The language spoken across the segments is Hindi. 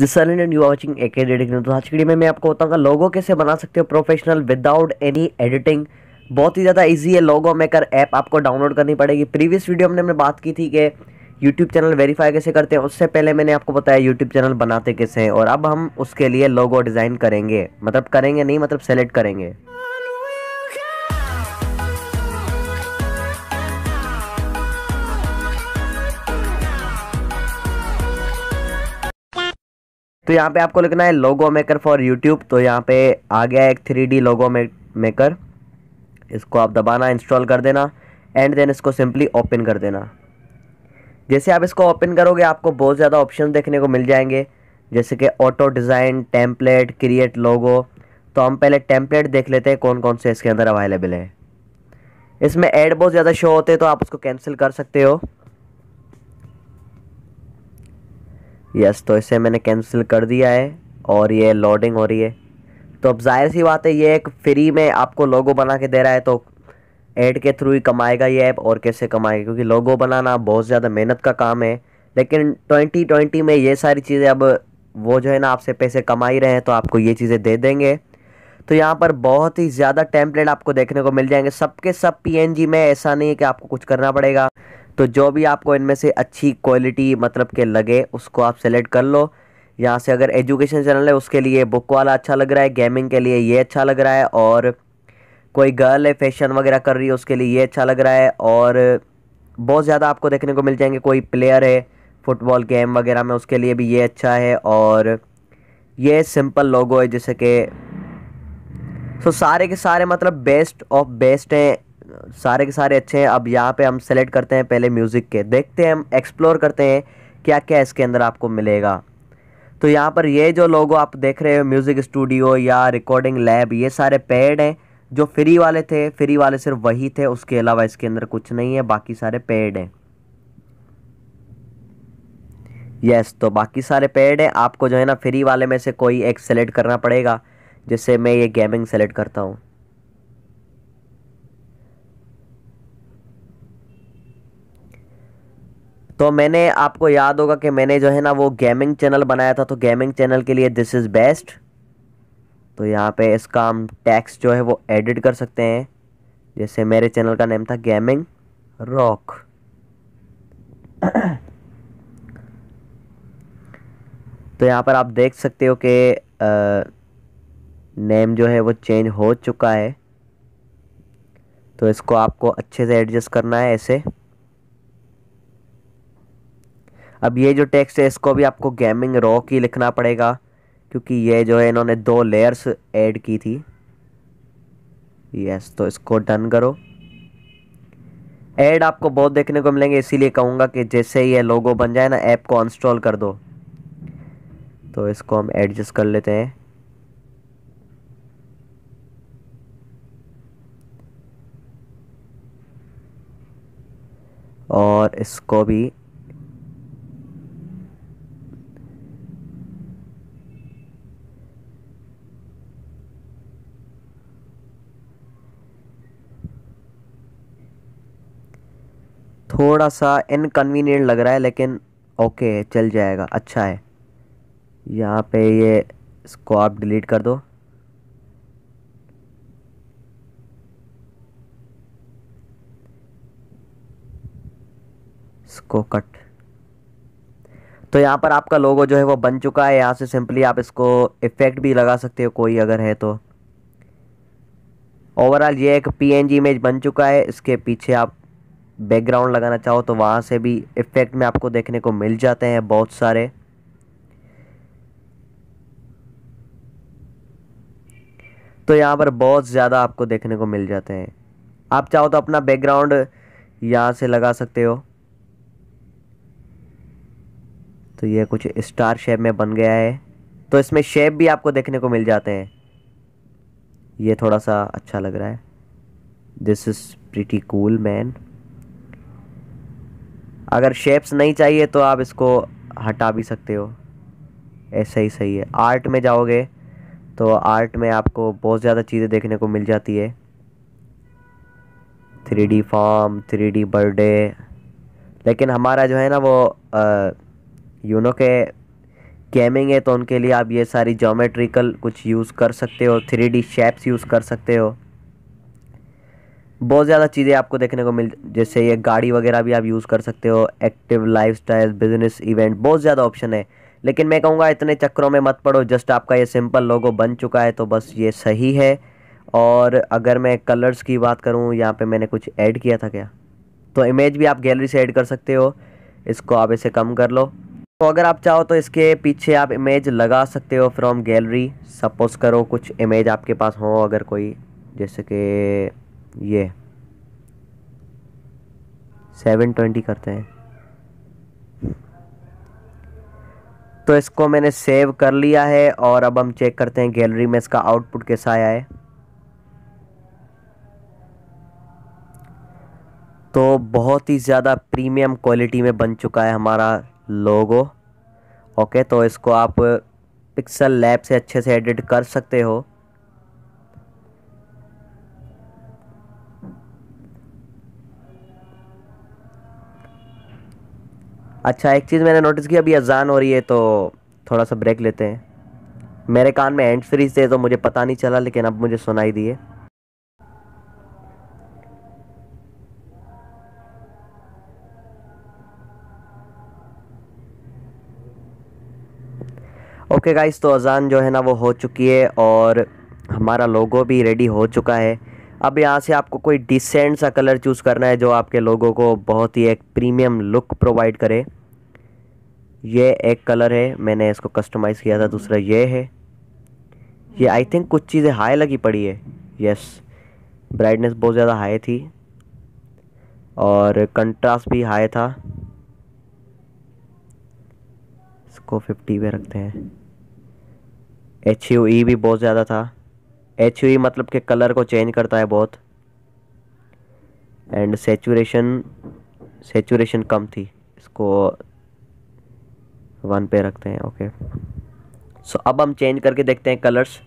वॉचिंग एके एडिटिंग तो आज की में मैं आपको बताऊंगा लोगो कैसे बना सकते हो प्रोफेशनल विदाउट एनी एडिटिंग बहुत ही ज़्यादा इजी है लोगो मेकर ऐप आपको डाउनलोड करनी पड़ेगी प्रीवियस वीडियो में हमने बात की थी कि यूट्यूब चैनल वेरीफाई कैसे करते हैं उससे पहले मैंने आपको बताया यूट्यूब चैनल बनाते कैसे हैं और अब हम उसके लिए लोगो डिज़ाइन करेंगे मतलब करेंगे नहीं मतलब सेलेक्ट करेंगे तो यहाँ पे आपको लिखना है लोगो मेकर फॉर यूट्यूब तो यहाँ पे आ गया एक थ्री डी लोगो मेकर इसको आप दबाना इंस्टॉल कर देना एंड देन इसको सिंपली ओपन कर देना जैसे आप इसको ओपन करोगे आपको बहुत ज़्यादा ऑप्शन देखने को मिल जाएंगे जैसे कि auto design template create logo तो हम पहले टेम्पलेट देख लेते हैं कौन कौन से इसके अंदर अवेलेबल है इसमें ऐड बहुत ज़्यादा शो होते हैं तो आप उसको कैंसिल कर सकते हो यस तो इसे मैंने कैंसिल कर दिया है और ये लोडिंग हो रही है तो अब जाहिर सी बात है ये एक फ्री में आपको लोगो बना के दे रहा है तो एड के थ्रू ही कमाएगा ये ऐप और कैसे कमाएगा क्योंकि लोगो बनाना बहुत ज़्यादा मेहनत का काम है लेकिन 2020 में ये सारी चीज़ें अब वो जो है ना आपसे पैसे कमा ही रहे हैं तो आपको ये चीज़ें दे देंगे तो यहाँ पर बहुत ही ज़्यादा टेम्पलेट आपको देखने को मिल जाएंगे सबके सब जी में ऐसा नहीं है कि आपको कुछ करना पड़ेगा तो जो भी आपको इनमें से अच्छी क्वालिटी मतलब के लगे उसको आप सेलेक्ट कर लो यहाँ से अगर एजुकेशन चैनल है उसके लिए बुक वाला अच्छा लग रहा है गेमिंग के लिए ये अच्छा लग रहा है और कोई गर्ल है फैशन वगैरह कर रही है उसके लिए ये अच्छा लग रहा है और बहुत ज़्यादा आपको देखने को मिल जाएंगे कोई प्लेयर है फुटबॉल गेम वगैरह में उसके लिए भी ये अच्छा है और ये सिंपल लोगो है जैसे कि सो सारे के सारे मतलब बेस्ट ऑफ बेस्ट हैं सारे के सारे अच्छे हैं अब यहाँ पे हम सेलेक्ट करते हैं पहले म्यूज़िक के देखते हैं हम एक्सप्लोर करते हैं क्या क्या इसके अंदर आपको मिलेगा तो यहाँ पर ये जो लोगो आप देख रहे हो म्यूज़िक स्टूडियो या रिकॉर्डिंग लैब ये सारे पेड हैं जो फ्री वाले थे फ्री वाले सिर्फ वही थे उसके अलावा इसके अंदर कुछ नहीं है बाकी सारे पेड हैं यस तो बाकी सारे पेड हैं आपको जो है ना फ्री वाले में से कोई एक सेलेक्ट करना पड़ेगा जैसे मैं ये गेमिंग सेलेक्ट करता हूँ तो मैंने आपको याद होगा कि मैंने जो है ना वो गेमिंग चैनल बनाया था तो गेमिंग चैनल के लिए दिस इज़ बेस्ट तो यहाँ पे इसका हम टैक्स जो है वो एडिट कर सकते हैं जैसे मेरे चैनल का नेम था गेमिंग रॉक तो यहाँ पर आप देख सकते हो कि नेम जो है वो चेंज हो चुका है तो इसको आपको अच्छे से एडजस्ट करना है ऐसे अब ये जो टेक्स्ट है इसको भी आपको गेमिंग रॉ की लिखना पड़ेगा क्योंकि ये जो है इन्होंने दो लेयर्स ऐड की थी यस तो इसको डन करो ऐड आपको बहुत देखने को मिलेंगे इसीलिए कहूँगा कि जैसे ये लोगो बन जाए ना ऐप को इंस्टॉल कर दो तो इसको हम एडजस्ट कर लेते हैं और इसको भी थोड़ा सा इनकन्वीनियंट लग रहा है लेकिन ओके चल जाएगा अच्छा है यहाँ पे ये इसको आप डिलीट कर दो इसको कट तो यहाँ पर आपका लोगो जो है वो बन चुका है यहाँ से सिंपली आप इसको इफेक्ट भी लगा सकते हो कोई अगर है तो ओवरऑल ये एक पीएनजी इमेज बन चुका है इसके पीछे आप बैकग्राउंड लगाना चाहो तो वहाँ से भी इफ़ेक्ट में आपको देखने को मिल जाते हैं बहुत सारे तो यहाँ पर बहुत ज़्यादा आपको देखने को मिल जाते हैं आप चाहो तो अपना बैकग्राउंड यहाँ से लगा सकते हो तो ये कुछ स्टार शेप में बन गया है तो इसमें शेप भी आपको देखने को मिल जाते हैं ये थोड़ा सा अच्छा लग रहा है this is pretty cool man अगर शेप्स नहीं चाहिए तो आप इसको हटा भी सकते हो ऐसा ही सही है आर्ट में जाओगे तो आर्ट में आपको बहुत ज़्यादा चीज़ें देखने को मिल जाती है three D form three D birthday लेकिन हमारा जो है ना वो यूनो के गेमिंग है तो उनके लिए आप ये सारी जोमेट्रिकल कुछ यूज़ कर सकते हो थ्री डी शेप्स यूज़ कर सकते हो बहुत ज़्यादा चीज़ें आपको देखने को मिल जैसे ये गाड़ी वगैरह भी आप यूज़ कर सकते हो एक्टिव लाइफ बिजनेस इवेंट बहुत ज़्यादा ऑप्शन है लेकिन मैं कहूँगा इतने चक्करों में मत पड़ो जस्ट आपका ये सिंपल लोगो बन चुका है तो बस ये सही है और अगर मैं कलर्स की बात करूँ यहाँ पे मैंने कुछ ऐड किया था क्या तो इमेज भी आप गैलरी से ऐड कर सकते हो इसको आप इसे कम कर लो तो अगर आप चाहो तो इसके पीछे आप इमेज लगा सकते हो फ्रॉम गैलरी सपोज़ करो कुछ इमेज आपके पास हो अगर कोई जैसे कि ये सेवन ट्वेंटी करते हैं तो इसको मैंने सेव कर लिया है और अब हम चेक करते हैं गैलरी में इसका आउटपुट कैसा आया है तो बहुत ही ज़्यादा प्रीमियम क्वालिटी में बन चुका है हमारा लोगो ओके तो इसको आप पिक्सल लैब से अच्छे से एडिट कर सकते हो अच्छा एक चीज़ मैंने नोटिस की अभी अजान हो रही है तो थोड़ा सा ब्रेक लेते हैं मेरे कान में हैंड फ्री थे तो मुझे पता नहीं चला लेकिन अब मुझे सुनाई दिए ओके गाइस तो अजान जो है ना वो हो चुकी है और हमारा लोगो भी रेडी हो चुका है अब यहाँ से आपको कोई डिसेंट सा कलर चूज़ करना है जो आपके लोगों को बहुत ही एक प्रीमियम लुक प्रोवाइड करे ये एक कलर है मैंने इसको कस्टमाइज़ किया था दूसरा ये है ये आई थिंक कुछ चीज़ें हाई लगी पड़ी है यस ब्राइटनेस बहुत ज़्यादा हाई थी और कंट्रास्ट भी हाई था इसको फिफ्टी पे रखते हैं एच यू ई भी बहुत ज़्यादा था एच यू मतलब के कलर को चेंज करता है बहुत एंड सेचुरेशन सेचुरेशन कम थी इसको वन पे रखते हैं ओके सो अब हम चेंज करके देखते हैं कलर्स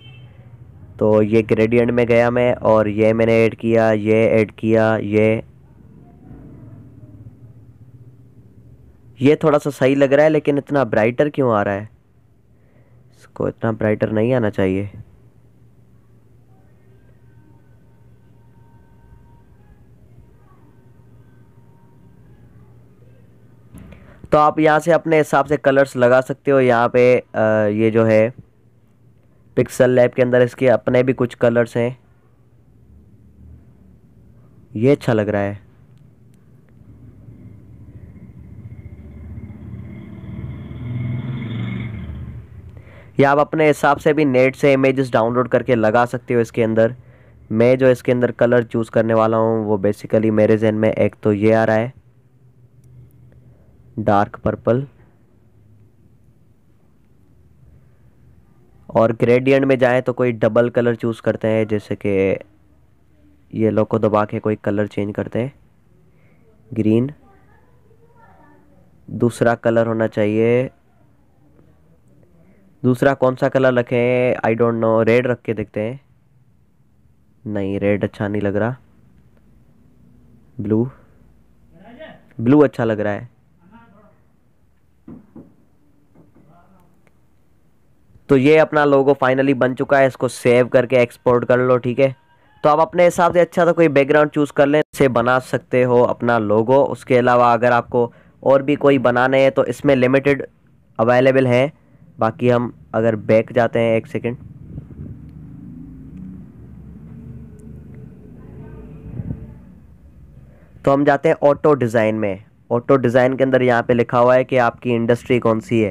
तो ये ग्रेडियंट में गया मैं और ये मैंने ऐड किया ये ऐड किया ये ये थोड़ा सा सही लग रहा है लेकिन इतना ब्राइटर क्यों आ रहा है इसको इतना ब्राइटर नहीं आना चाहिए तो आप यहाँ से अपने हिसाब से कलर्स लगा सकते हो यहाँ पे ये जो है पिक्सल लैब के अंदर इसके अपने भी कुछ कलर्स हैं ये अच्छा लग रहा है या आप अपने हिसाब से भी नेट से इमेजेस डाउनलोड करके लगा सकते हो इसके अंदर मैं जो इसके अंदर कलर चूज़ करने वाला हूँ वो बेसिकली मेरे जहन में एक तो ये आ रहा है डार्क पर्पल और ग्रेडियंट में जाएं तो कोई डबल कलर चूज़ करते हैं जैसे कि येलो को दबा के कोई कलर चेंज करते हैं ग्रीन दूसरा कलर होना चाहिए दूसरा कौन सा कलर रखें आई डोंट नो रेड रख के देखते हैं नहीं रेड अच्छा नहीं लग रहा ब्लू ब्लू अच्छा लग रहा है तो ये अपना लोगो फाइनली बन चुका है इसको सेव करके एक्सपोर्ट कर लो ठीक है तो आप अपने हिसाब से अच्छा सा कोई बैकग्राउंड चूज़ कर लें से बना सकते हो अपना लोगो उसके अलावा अगर आपको और भी कोई बनाने हैं तो इसमें लिमिटेड अवेलेबल है बाकी हम अगर बैक जाते हैं एक सेकेंड तो हम जाते हैं ऑटो डिज़ाइन में ऑटो डिज़ाइन के अंदर यहाँ पे लिखा हुआ है कि आपकी इंडस्ट्री कौन सी है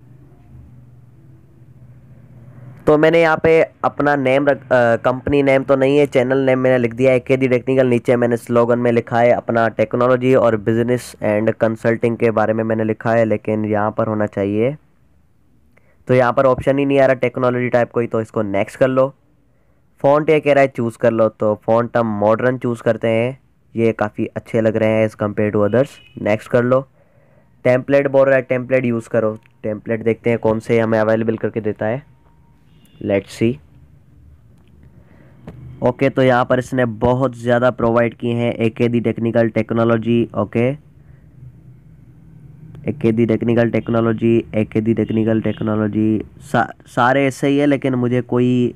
तो मैंने यहाँ पे अपना नेम रख कंपनी नेम तो नहीं है चैनल नेम मैंने लिख दिया है के डी टेक्निकल नीचे मैंने स्लोगन में लिखा है अपना टेक्नोलॉजी और बिजनेस एंड कंसल्टिंग के बारे में मैंने लिखा है लेकिन यहाँ पर होना चाहिए तो यहाँ पर ऑप्शन ही नहीं आ रहा टेक्नोलॉजी टाइप कोई तो इसको नेक्स्ट कर लो फ़ॉन्ट ये कह रहा है चूज़ कर लो तो फ़ॉन्ट हम मॉडर्न चूज़ करते हैं ये काफ़ी अच्छे लग रहे हैं as compare to others next कर लो टेम्पलेट बोल रहा है टेम्पलेट यूज़ करो टेम्पलेट देखते हैं कौन से हमें अवेलेबल करके देता है लेट सी ओके तो यहाँ पर इसने बहुत ज़्यादा प्रोवाइड किए हैं AK the technical technology okay एक दी टेक्निकल टेक्नोलॉजी एक दी टेक्निकल टेक्नोलॉजी सा, सारे ऐसे ही है लेकिन मुझे कोई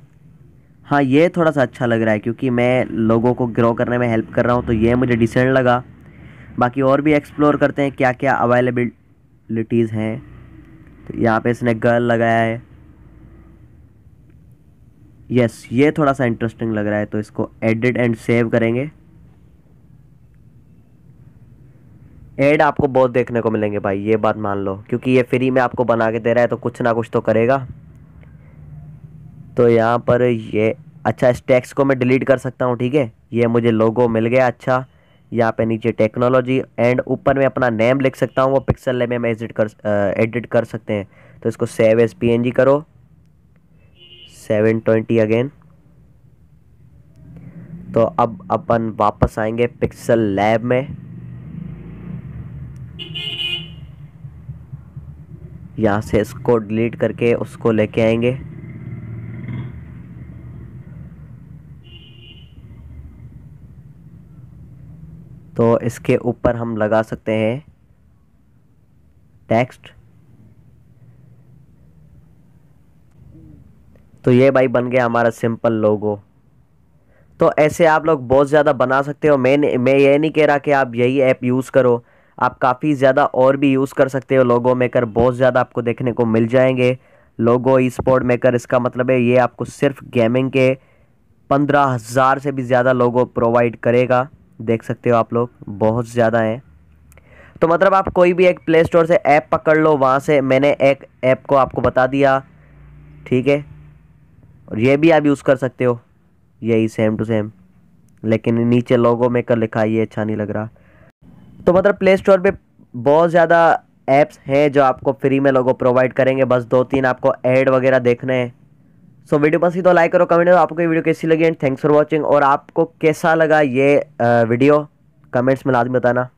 हाँ ये थोड़ा सा अच्छा लग रहा है क्योंकि मैं लोगों को ग्रो करने में हेल्प कर रहा हूँ तो ये मुझे डिसेंट लगा बाकी और भी एक्सप्लोर करते हैं क्या क्या अवेलेबिलिटीज़ हैं तो यहाँ पे इसने गर्ल लगाया है यस ये थोड़ा सा इंटरेस्टिंग लग रहा है तो इसको एडिट एंड सेव करेंगे एड आपको बहुत देखने को मिलेंगे भाई ये बात मान लो क्योंकि ये फ्री में आपको बना के दे रहा है तो कुछ ना कुछ तो करेगा तो यहाँ पर ये अच्छा इस टैक्स को मैं डिलीट कर सकता हूँ ठीक है ये मुझे लोगो मिल गया अच्छा यहाँ पे नीचे टेक्नोलॉजी एंड ऊपर में अपना नेम लिख सकता हूँ वो पिक्सल में मैं एडिट कर एडिट कर सकते हैं तो इसको सेव एस पी करो सेवन ट्वेंटी अगेन तो अब अपन वापस आएंगे पिक्सल लैब में यहाँ से इसको डिलीट करके उसको लेके आएंगे तो इसके ऊपर हम लगा सकते हैं टेक्स्ट तो ये भाई बन गया हमारा सिंपल लोगो तो ऐसे आप लोग बहुत ज़्यादा बना सकते हो मैं मैं ये नहीं कह रहा कि आप यही ऐप यूज़ करो आप काफ़ी ज़्यादा और भी यूज़ कर सकते हो लोगो मेकर बहुत ज़्यादा आपको देखने को मिल जाएंगे लोगो ई स्पोर्ट मेकर इसका मतलब है ये आपको सिर्फ गेमिंग के पंद्रह हज़ार से भी ज़्यादा लोगो प्रोवाइड करेगा देख सकते हो आप लोग बहुत ज़्यादा हैं तो मतलब आप कोई भी एक प्ले स्टोर से ऐप पकड़ लो वहाँ से मैंने एक ऐप को आपको बता दिया ठीक है और ये भी आप यूज़ कर सकते हो यही सेम टू सेम लेकिन नीचे लोगो में कर लिखा ये अच्छा नहीं लग रहा तो मतलब प्ले स्टोर पर बहुत ज़्यादा ऐप्स हैं जो आपको फ्री में लोगों प्रोवाइड करेंगे बस दो तीन आपको ऐड वगैरह देखने हैं सो so, वीडियो पसंद तो लाइक करो कमेंट करो आपको ये वीडियो कैसी लगी एंड थैंक्स फॉर वॉचिंग और आपको कैसा लगा ये वीडियो कमेंट्स में लाजमी बताना